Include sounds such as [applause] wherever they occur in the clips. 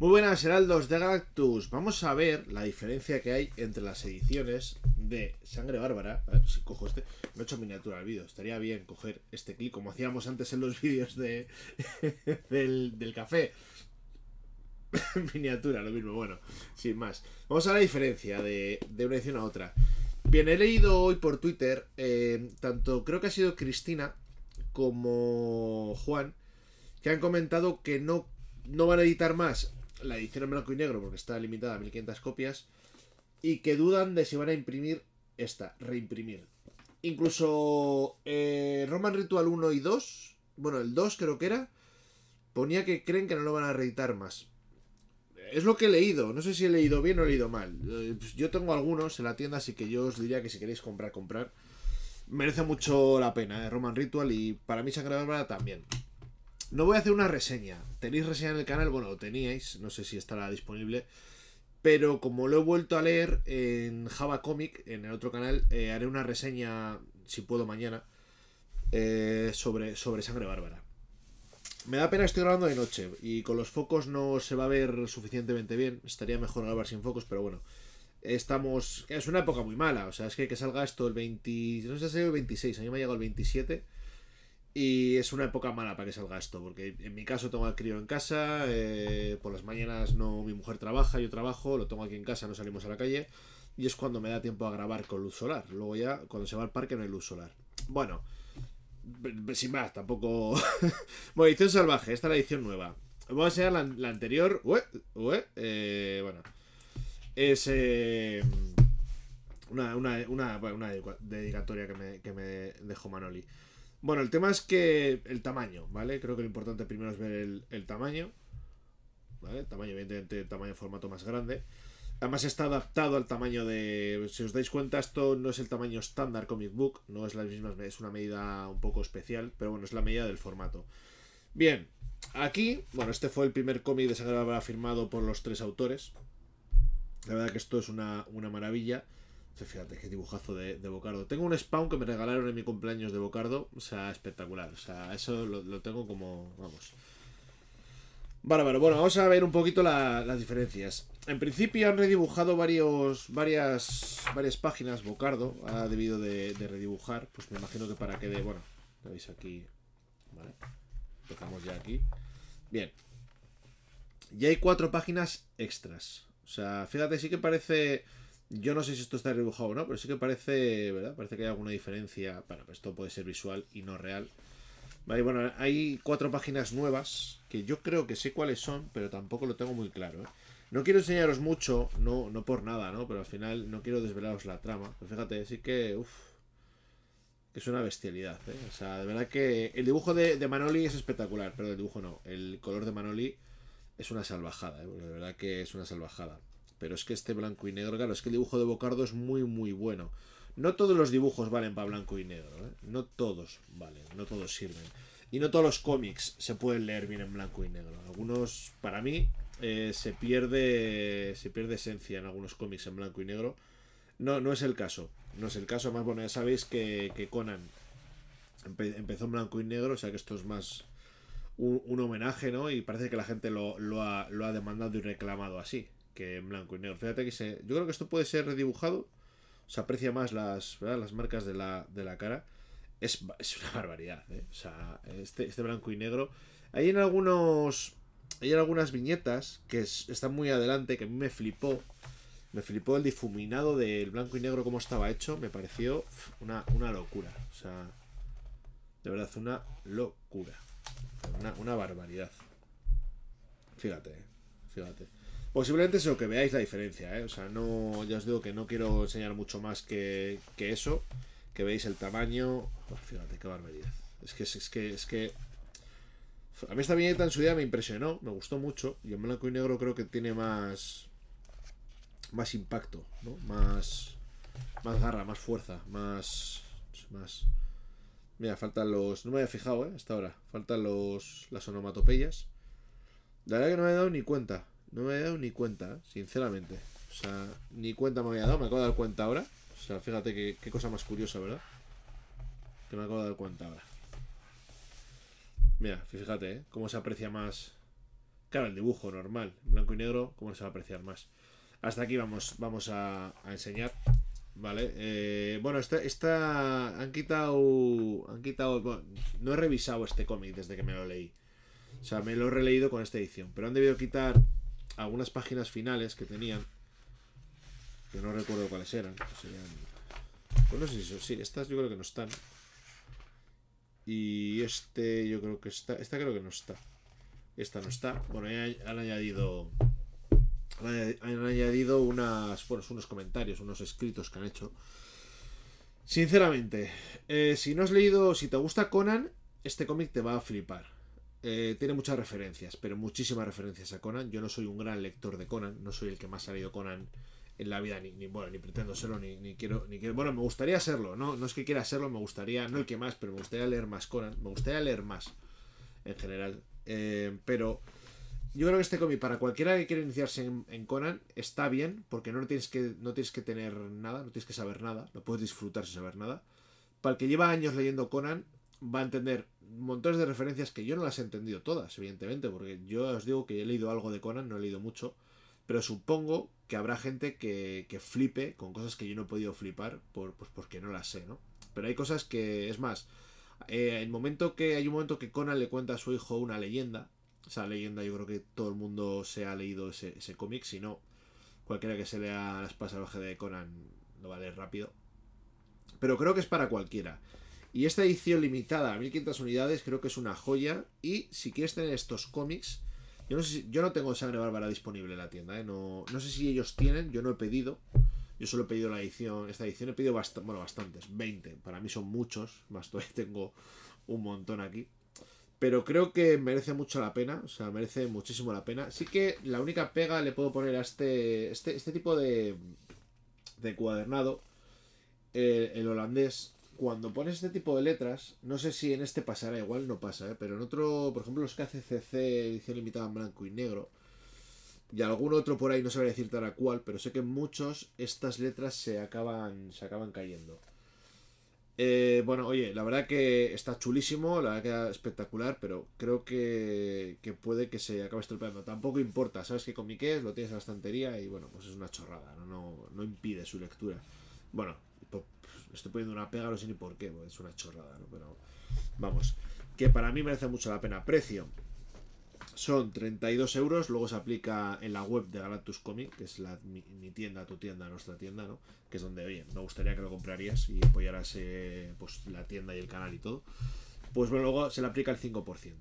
Muy buenas, Heraldos de Galactus. Vamos a ver la diferencia que hay entre las ediciones de Sangre Bárbara. A ver si cojo este. No he hecho miniatura al vídeo. Estaría bien coger este clic como hacíamos antes en los vídeos de, [laughs] del, café. [laughs] miniatura, lo mismo. Bueno, sin más. Vamos a la diferencia de, una edición a otra. Bien, he leído hoy por Twitter, eh, tanto creo que ha sido Cristina como Juan, que han comentado que no, no van a editar más la edición en blanco y negro, porque está limitada a 1500 copias, y que dudan de si van a imprimir esta, reimprimir. Incluso eh, Roman Ritual 1 y 2, bueno, el 2 creo que era, ponía que creen que no lo van a reeditar más. Es lo que he leído, no sé si he leído bien o he leído mal. Eh, pues yo tengo algunos en la tienda, así que yo os diría que si queréis comprar, comprar. Merece mucho la pena, eh, Roman Ritual y para mí Sangre Bárbara también. No voy a hacer una reseña. Tenéis reseña en el canal, bueno, teníais, no sé si estará disponible. Pero como lo he vuelto a leer en Java Comic, en el otro canal, eh, haré una reseña, si puedo mañana, eh, sobre, sobre Sangre Bárbara. Me da pena, estoy grabando de noche y con los focos no se va a ver suficientemente bien. Estaría mejor grabar sin focos, pero bueno. Estamos. Es una época muy mala, o sea, es que, que salga esto el 20. No sé si el 26, a mí me ha llegado el 27 y es una época mala para que salga esto, porque en mi caso tengo al crío en casa, eh, por las mañanas no mi mujer trabaja, yo trabajo, lo tengo aquí en casa, no salimos a la calle, y es cuando me da tiempo a grabar con luz solar. Luego ya, cuando se va al parque no hay luz solar. Bueno, sin más, tampoco... bueno, [laughs] edición salvaje, esta es la edición nueva. Voy a enseñar la, anterior. Eh, bueno. Es... Eh, una, una, una, dedicatoria que me dejó Manoli. Bueno, el tema es que el tamaño, ¿vale? Creo que lo importante primero es ver el, tamaño. ¿Vale? tamaño, evidentemente, el tamaño formato más grande. Además está adaptado al tamaño de... Si os dais cuenta, esto no es el tamaño estándar comic book, no es la misma, es una medida un poco especial, pero bueno, es la medida del formato. Bien, aquí, bueno, este fue el primer cómic de Sagrada firmado por los tres autores. La verdad que esto es una, una maravilla. Fíjate qué dibujazo de, Bocardo. Tengo un spawn que me regalaron en mi cumpleaños de Bocardo. O sea, espectacular. O sea, eso lo, tengo como. Vamos. Bárbaro. Bueno, vamos a ver un poquito las diferencias. En principio han redibujado varios, varias, varias páginas. Bocardo ha debido de, redibujar. Pues me imagino que para que de. Bueno, lo veis aquí. Vale. Empezamos ya aquí. Bien. y hay cuatro páginas extras. O sea, fíjate, sí que parece. Yo no sé si esto está dibujado o no, pero sí que parece, ¿verdad? Parece que hay alguna diferencia. Bueno, pues esto puede ser visual y no real. Vale, bueno, hay cuatro páginas nuevas que yo creo que sé cuáles son, pero tampoco lo tengo muy claro. ¿eh? No quiero enseñaros mucho, no, no por nada, ¿no? Pero al final no quiero desvelaros la trama. Pero fíjate, sí que, es una bestialidad, ¿eh? O sea, de verdad que el dibujo de, Manoli es espectacular, pero el dibujo no. El color de Manoli es una salvajada, ¿eh? de verdad que es una salvajada. Pero es que este blanco y negro, claro, es que el dibujo de Bocardo es muy, muy bueno. No todos los dibujos valen para blanco y negro, ¿eh? No todos valen, no todos sirven. Y no todos los cómics se pueden leer bien en blanco y negro. Algunos, para mí, eh, se pierde se pierde esencia en algunos cómics en blanco y negro. No, no es el caso. No es el caso. Más bueno, ya sabéis que, Conan empezó en blanco y negro, o sea que esto es más un, homenaje, ¿no? Y parece que la gente lo, ha, lo ha demandado y reclamado así en blanco y negro. Fíjate que se, yo creo que esto puede ser redibujado. Se aprecia más las, las marcas de la, de la cara. Es, una barbaridad. ¿eh? O sea, este, este blanco y negro. Hay en algunos. Hay en algunas viñetas que están muy adelante, que a mí me flipó. Me flipó el difuminado del blanco y negro como estaba hecho. Me pareció una, una locura. O sea, de verdad, una locura. una barbaridad. Fíjate, fíjate. Posiblemente es lo que veáis la diferencia, ¿eh? O sea, no, ya os digo que no quiero enseñar mucho más que, eso. Que veis el tamaño. Oh, fíjate, qué barbaridad. Es que, es que, es que. A mí esta viñeta en su día me impresionó, me gustó mucho. Y en blanco y negro creo que tiene más. Más impacto, ¿no? Más. Más garra, más fuerza, más. Más. Mira, faltan los. No me había fijado, ¿eh? Hasta ahora. Faltan los. Las onomatopeyas. La verdad que no me he dado ni cuenta. No me había dado ni cuenta, sinceramente. O sea, ni cuenta me había dado, me acabo de dar cuenta ahora. O sea, fíjate qué, qué cosa más curiosa, ¿verdad? Que me acabo de dar cuenta ahora. Mira, fíjate, ¿eh? Cómo se aprecia más... Claro, el dibujo normal, blanco y negro, cómo se va a apreciar más. Hasta aquí vamos, vamos a, enseñar. Vale, eh, bueno, esta, esta, han quitado, han quitado, no he revisado este cómic desde que me lo leí. O sea, me lo he releído con esta edición, pero han debido quitar algunas páginas finales que tenían, que no recuerdo cuáles eran, serían, pues no sé si son, sí, estas yo creo que no están. Y este yo creo que está, esta creo que no está. Esta no está. Bueno, han añadido han añadido unas, bueno, unos comentarios, unos escritos que han hecho. Sinceramente, eh, si no has leído, si te gusta Conan, este cómic te va a flipar. Eh, tiene muchas referencias, pero muchísimas referencias a Conan. Yo no soy un gran lector de Conan, no soy el que más ha leído Conan en la vida, ni, ni bueno, ni pretendo serlo, ni, quiero, ni Bueno, me gustaría serlo, ¿no? No es que quiera serlo, me gustaría, no el que más, pero me gustaría leer más Conan, me gustaría leer más en general. Eh, pero yo creo que este cómic, para cualquiera que quiera iniciarse en, Conan, está bien, porque no tienes, que, no tienes que tener nada, no tienes que saber nada, no puedes disfrutar sin saber nada. Para el que lleva años leyendo Conan, va a entender montones de referencias que yo no las he entendido todas, evidentemente, porque yo os digo que he leído algo de Conan, no he leído mucho, pero supongo que habrá gente que, flipe con cosas que yo no he podido flipar por, pues porque no las sé, ¿no? Pero hay cosas que, es más, eh, el momento que hay un momento que Conan le cuenta a su hijo una leyenda, esa leyenda yo creo que todo el mundo se ha leído ese, cómic, si no, cualquiera que se lea las pasajes de Conan lo va a leer rápido. Pero creo que es para cualquiera. Y esta edición limitada a 1500 unidades creo que es una joya. Y si quieres tener estos cómics, yo no, sé yo no tengo Sangre Bárbara disponible en la tienda. ¿eh? No, no, sé si ellos tienen, yo no he pedido. Yo solo he pedido la edición, esta edición he pedido bueno, bastantes, 20. Para mí son muchos, [laughs] más todavía tengo un montón aquí. Pero creo que merece mucho la pena, o sea, merece muchísimo la pena. Sí que la única pega le puedo poner a este, este, este tipo de, de cuadernado, eh, el holandés, cuando pones este tipo de letras, no sé si en este pasará, igual no pasa, ¿eh? pero en otro, por ejemplo, los que hace CC edición limitada en blanco y negro, y algún otro por ahí, no sabría decirte ahora cuál, pero sé que en muchos estas letras se acaban, se acaban cayendo. Eh, bueno, oye, la verdad que está chulísimo, la verdad que espectacular, pero creo que, puede que se acabe estropeando. Tampoco importa, sabes que con mi es, lo tienes en la estantería y bueno, pues es una chorrada, no, no, no impide su lectura. Bueno, estoy poniendo una pega, no sé ni por qué, es una chorrada, ¿no? Pero vamos, que para mí merece mucho la pena. Precio son 32 euros, luego se aplica en la web de Galactus Comic, que es la, mi, tienda, tu tienda, nuestra tienda, ¿no? Que es donde, oye, me gustaría que lo comprarías y apoyaras eh, pues, la tienda y el canal y todo. Pues bueno, luego se le aplica el 5%.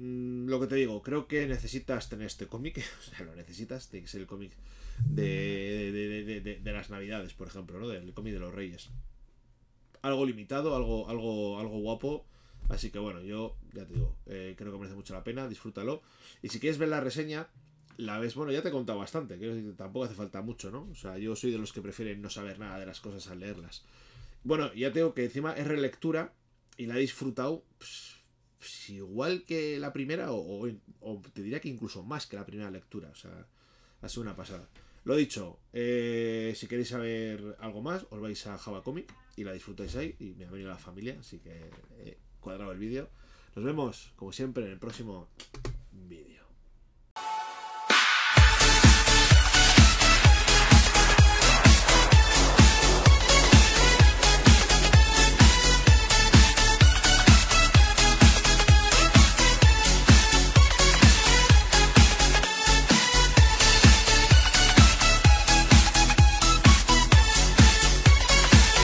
Mm, lo que te digo, creo que necesitas tener este cómic, [laughs] o sea, lo necesitas, tiene que ser el cómic de, de, de, de, las navidades, por ejemplo, ¿no? Del cómic de los reyes. Algo limitado, algo, algo, algo guapo. Así que bueno, yo ya te digo, eh, creo que merece mucho la pena, disfrútalo. Y si quieres ver la reseña, la ves, bueno, ya te he contado bastante, creo tampoco hace falta mucho, ¿no? O sea, yo soy de los que prefieren no saber nada de las cosas al leerlas. Bueno, ya tengo que encima es relectura y la he disfrutado pues, igual que la primera, o, te diría que incluso más que la primera lectura. O sea, ha sido una pasada. Lo dicho, eh, si queréis saber algo más, os vais a Java Comic y la disfrutáis ahí. Y me ha venido la familia, así que he cuadrado el vídeo. Nos vemos, como siempre, en el próximo vídeo.